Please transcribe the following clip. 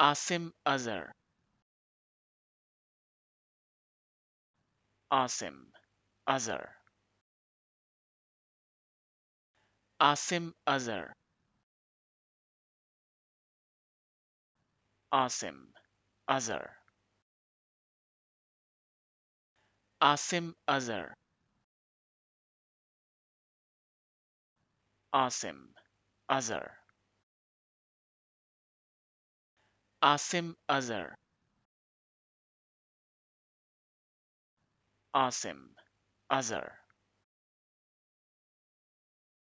Asim Azhar Asim Azhar Asim Azhar Asim Azhar Asim Azhar Asim Azhar Asim Azhar. Asim Azhar.